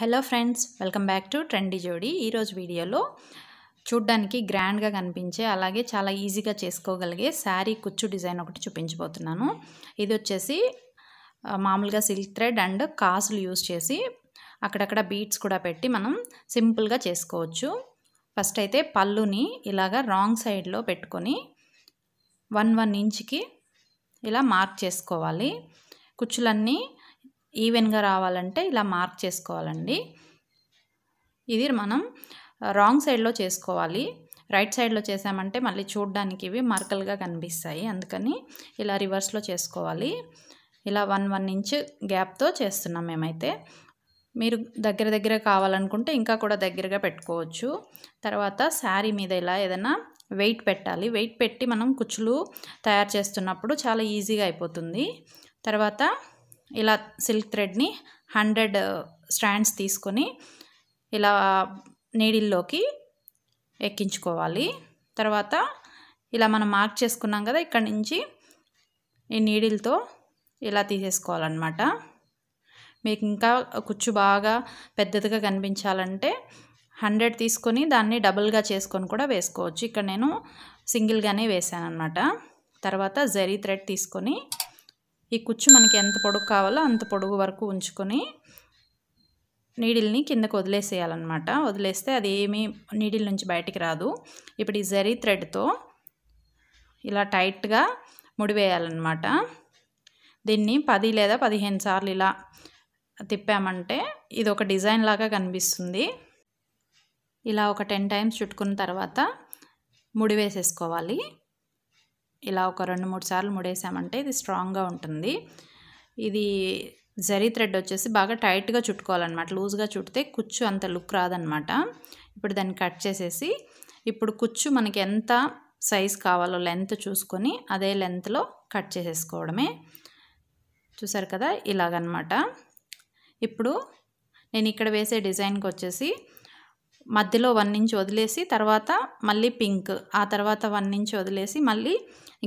hello friends welcome back to trendy Jodi ఈరోజు వీడియోలో చూడ్డానికి గ్రాండ్గా కనిపించే అలాగే చాలా ఈజీగా చేసుకోగలిగే శారీ కుచ్చు డిజైన్ ఒకటి చూపించబోతున్నాను ఇది వచ్చేసి మామూలుగా సిల్క్ థ్రెడ్ అండ్ కాసులు యూజ్ చేసి అక్కడక్కడ బీట్స్ కూడా పెట్టి మనం సింపుల్గా చేసుకోవచ్చు ఫస్ట్ అయితే పళ్ళుని ఇలాగ రాంగ్ సైడ్లో పెట్టుకొని వన్ వన్ ఇంచ్కి ఇలా మార్క్ చేసుకోవాలి కుచ్చులన్నీ ఈవెన్గా రావాలంటే ఇలా మార్క్ చేసుకోవాలండి ఇది మనం రాంగ్ సైడ్లో చేసుకోవాలి రైట్ సైడ్లో చేసామంటే మళ్ళీ చూడడానికి ఇవి మార్కల్గా కనిపిస్తాయి అందుకని ఇలా రివర్స్లో చేసుకోవాలి ఇలా వన్ వన్ ఇంచ్ గ్యాప్తో చేస్తున్నాం మేమైతే మీరు దగ్గర దగ్గర కావాలనుకుంటే ఇంకా కూడా దగ్గరగా పెట్టుకోవచ్చు తర్వాత శారీ మీద ఇలా ఏదైనా వెయిట్ పెట్టాలి వెయిట్ పెట్టి మనం కుచ్చులు తయారు చేస్తున్నప్పుడు చాలా ఈజీగా అయిపోతుంది తర్వాత ఇలా సిల్క్ థ్రెడ్ని హండ్రెడ్ స్ట్రాండ్స్ తీసుకొని ఇలా నీడిల్లోకి ఎక్కించుకోవాలి తర్వాత ఇలా మనం మార్క్ చేసుకున్నాం కదా ఇక్కడ నుంచి ఈ నీడిల్తో ఇలా తీసేసుకోవాలన్నమాట మీకు ఇంకా కుచ్చు బాగా పెద్దదిగా కనిపించాలంటే హండ్రెడ్ తీసుకొని దాన్ని డబుల్గా చేసుకొని కూడా వేసుకోవచ్చు ఇక్కడ నేను సింగిల్గానే వేసాను అనమాట తర్వాత జరీ థ్రెడ్ తీసుకొని ఈ కుచ్చు మనకి ఎంత పొడుగు కావాలో అంత పొడుగు వరకు ఉంచుకొని నీడిల్ని కిందకు వదిలేసేయాలన్నమాట వదిలేస్తే అది ఏమీ నీడిల్ నుంచి బయటికి రాదు ఇప్పుడు ఈ జరీ థ్రెడ్తో ఇలా టైట్గా ముడివేయాలన్నమాట దీన్ని పది లేదా పదిహేను సార్లు ఇలా తిప్పామంటే ఇది ఒక డిజైన్ లాగా కనిపిస్తుంది ఇలా ఒక టెన్ టైమ్స్ చుట్టుకున్న తర్వాత ముడివేసేసుకోవాలి ఇలా ఒక రెండు మూడు సార్లు ముడేసామంటే ఇది స్ట్రాంగ్గా ఉంటుంది ఇది జరీ థ్రెడ్ వచ్చేసి బాగా టైట్గా చుట్టుకోవాలన్నమాట లూజ్గా చుట్టితే కుచ్చు అంత లుక్ రాదనమాట ఇప్పుడు దాన్ని కట్ చేసేసి ఇప్పుడు కుచ్చు మనకి ఎంత సైజ్ కావాలో లెంత్ చూసుకొని అదే లెంత్లో కట్ చేసేసుకోవడమే చూసారు కదా ఇలాగనమాట ఇప్పుడు నేను ఇక్కడ వేసే డిజైన్కి వచ్చేసి మధ్యలో వన్ ఇంచ్ వదిలేసి తర్వాత మళ్ళీ పింక్ ఆ తర్వాత వన్ ఇంచ్ వదిలేసి మళ్ళీ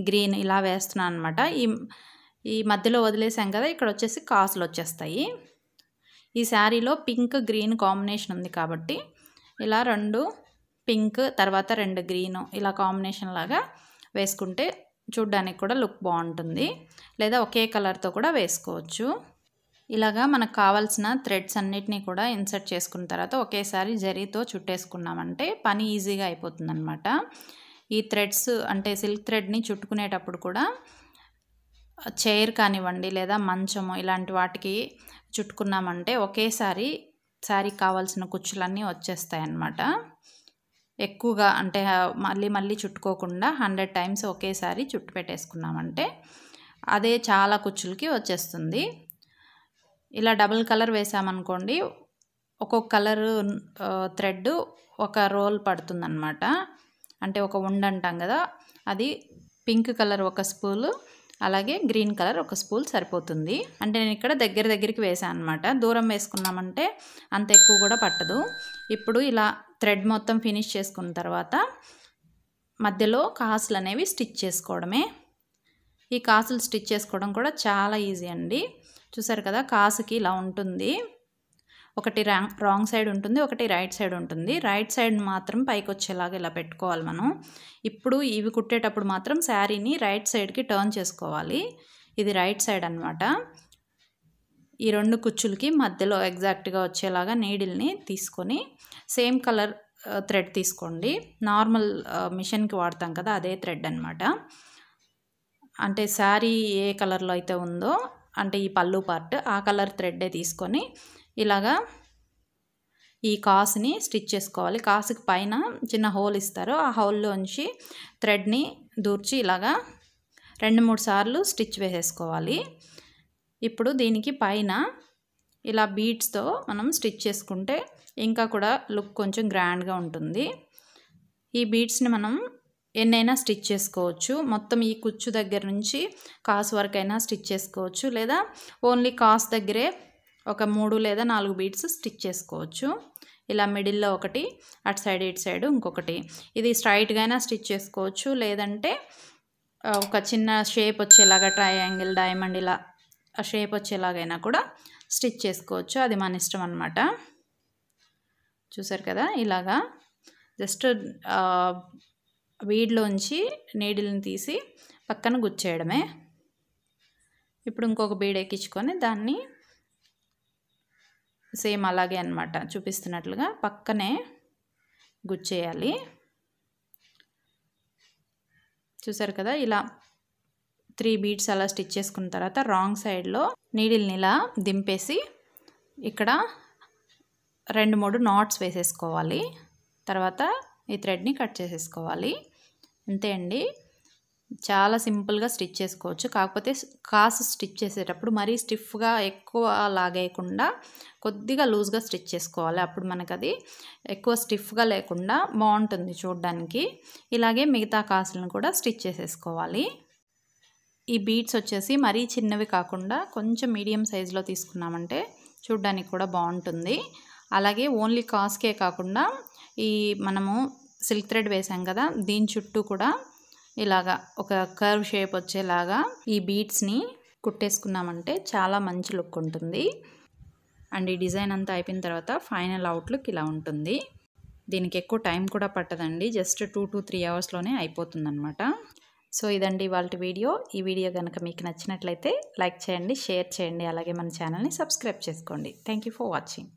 గ్రీన్ ఇలా వేస్తున్నాను అనమాట ఈ ఈ మధ్యలో వదిలేసాం కదా ఇక్కడ వచ్చేసి కాసులు వచ్చేస్తాయి ఈ శారీలో పింక్ గ్రీన్ కాంబినేషన్ ఉంది కాబట్టి ఇలా రెండు పింక్ తర్వాత రెండు గ్రీను ఇలా కాంబినేషన్ లాగా వేసుకుంటే చూడ్డానికి కూడా లుక్ బాగుంటుంది లేదా ఒకే కలర్తో కూడా వేసుకోవచ్చు ఇలాగా మనకు కావాల్సిన థ్రెడ్స్ అన్నిటినీ కూడా ఇన్సర్ట్ చేసుకున్న తర్వాత ఒకేసారి జరీతో చుట్టేసుకున్నామంటే పని ఈజీగా అయిపోతుందనమాట ఈ థ్రెడ్స్ అంటే సిల్క్ థ్రెడ్ని చుట్టుకునేటప్పుడు కూడా చైర్ కానివ్వండి లేదా మంచము ఇలాంటి వాటికి చుట్టుకున్నామంటే ఒకేసారి శారీకి కావాల్సిన కుచ్చులన్నీ వచ్చేస్తాయి అన్నమాట ఎక్కువగా అంటే మళ్ళీ మళ్ళీ చుట్టుకోకుండా హండ్రెడ్ టైమ్స్ ఒకేసారి చుట్టు పెట్టేసుకున్నామంటే అదే చాలా కుచ్చులకి వచ్చేస్తుంది ఇలా డబుల్ కలర్ వేసామనుకోండి ఒక్కొక్క కలరు థ్రెడ్ ఒక రోల్ పడుతుందన్నమాట అంటే ఒక ఉండ అంటాం కదా అది పింక్ కలర్ ఒక స్పూలు అలాగే గ్రీన్ కలర్ ఒక స్పూల్ సరిపోతుంది అంటే నేను ఇక్కడ దగ్గర దగ్గరికి వేసాను అనమాట దూరం వేసుకున్నామంటే అంత ఎక్కువ కూడా పట్టదు ఇప్పుడు ఇలా థ్రెడ్ మొత్తం ఫినిష్ చేసుకున్న తర్వాత మధ్యలో కాసులు అనేవి స్టిచ్ చేసుకోవడమే ఈ కాసులు స్టిచ్ చేసుకోవడం కూడా చాలా ఈజీ అండి చూసారు కదా కాసుకి ఇలా ఉంటుంది ఒకటి రాంగ్ రాంగ్ సైడ్ ఉంటుంది ఒకటి రైట్ సైడ్ ఉంటుంది రైట్ సైడ్ మాత్రం పైకి వచ్చేలాగా ఇలా పెట్టుకోవాలి మనం ఇప్పుడు ఇవి కుట్టేటప్పుడు మాత్రం శారీని రైట్ సైడ్కి టర్న్ చేసుకోవాలి ఇది రైట్ సైడ్ అనమాట ఈ రెండు కుచ్చులకి మధ్యలో ఎగ్జాక్ట్గా వచ్చేలాగా నీడిల్ని తీసుకొని సేమ్ కలర్ థ్రెడ్ తీసుకోండి నార్మల్ మిషన్కి వాడతాం కదా అదే థ్రెడ్ అనమాట అంటే శారీ ఏ కలర్లో అయితే ఉందో అంటే ఈ పళ్ళు పార్ట్ ఆ కలర్ థ్రెడ్డే తీసుకొని ఇలాగా ఈ కాసుని స్టిచ్ చేసుకోవాలి కాసుకి పైన చిన్న హోల్ ఇస్తారు ఆ హోల్లో ఉంచి థ్రెడ్ని దూర్చి ఇలాగా రెండు మూడు సార్లు స్టిచ్ వేసేసుకోవాలి ఇప్పుడు దీనికి పైన ఇలా బీట్స్తో మనం స్టిచ్ చేసుకుంటే ఇంకా కూడా లుక్ కొంచెం గ్రాండ్గా ఉంటుంది ఈ బీట్స్ని మనం ఎన్నైనా స్టిచ్ చేసుకోవచ్చు మొత్తం ఈ కుచ్చు దగ్గర నుంచి కాస్ వరకు అయినా స్టిచ్ చేసుకోవచ్చు లేదా ఓన్లీ కాస్ దగ్గరే ఒక మూడు లేదా నాలుగు బీడ్స్ స్టిచ్ చేసుకోవచ్చు ఇలా మిడిల్లో ఒకటి అటు సైడ్ ఇటు సైడ్ ఇంకొకటి ఇది స్ట్రైట్గా అయినా స్టిచ్ చేసుకోవచ్చు లేదంటే ఒక చిన్న షేప్ వచ్చేలాగా ట్రయాంగిల్ డైమండ్ ఇలా ఆ షేప్ వచ్చేలాగైనా కూడా స్టిచ్ చేసుకోవచ్చు అది మన ఇష్టం అనమాట చూసారు కదా ఇలాగా జస్ట్ బీడ్లోంచి నీడిల్ని తీసి పక్కన గుచ్చేయడమే ఇప్పుడు ఇంకొక బీడ్ ఎక్కించుకొని దాన్ని సేమ్ అలాగే అనమాట చూపిస్తున్నట్లుగా పక్కనే గుచ్చేయాలి చూసారు కదా ఇలా త్రీ బీడ్స్ అలా స్టిచ్ చేసుకున్న తర్వాత రాంగ్ సైడ్లో నీడిల్ని ఇలా దింపేసి ఇక్కడ రెండు మూడు నాట్స్ వేసేసుకోవాలి తర్వాత ఈ థ్రెడ్ని కట్ చేసేసుకోవాలి అంతే అండి చాలా సింపుల్గా స్టిచ్ చేసుకోవచ్చు కాకపోతే కాసు స్టిచ్ చేసేటప్పుడు మరీ స్టిఫ్గా ఎక్కువ లాగేయకుండా కొద్దిగా లూజ్గా స్టిచ్ చేసుకోవాలి అప్పుడు మనకు అది ఎక్కువ స్టిఫ్గా లేకుండా బాగుంటుంది చూడడానికి ఇలాగే మిగతా కాసులను కూడా స్టిచ్ చేసేసుకోవాలి ఈ బీట్స్ వచ్చేసి మరీ చిన్నవి కాకుండా కొంచెం మీడియం సైజులో తీసుకున్నామంటే చూడ్డానికి కూడా బాగుంటుంది అలాగే ఓన్లీ కాస్కే కాకుండా ఈ మనము సిల్క్ థ్రెడ్ వేసాం కదా దీని చుట్టూ కూడా ఇలాగా ఒక కర్వ్ షేప్ వచ్చేలాగా ఈ బీట్స్ని కుట్టేసుకున్నామంటే చాలా మంచి లుక్ ఉంటుంది అండ్ ఈ డిజైన్ అంతా అయిపోయిన తర్వాత ఫైనల్ అవుట్లుక్ ఇలా ఉంటుంది దీనికి ఎక్కువ టైం కూడా పట్టదండి జస్ట్ టూ టు త్రీ అవర్స్లోనే అయిపోతుందన్నమాట సో ఇదండి వాళ్ళ వీడియో ఈ వీడియో కనుక మీకు నచ్చినట్లయితే లైక్ చేయండి షేర్ చేయండి అలాగే మన ఛానల్ని సబ్స్క్రైబ్ చేసుకోండి థ్యాంక్ ఫర్ వాచింగ్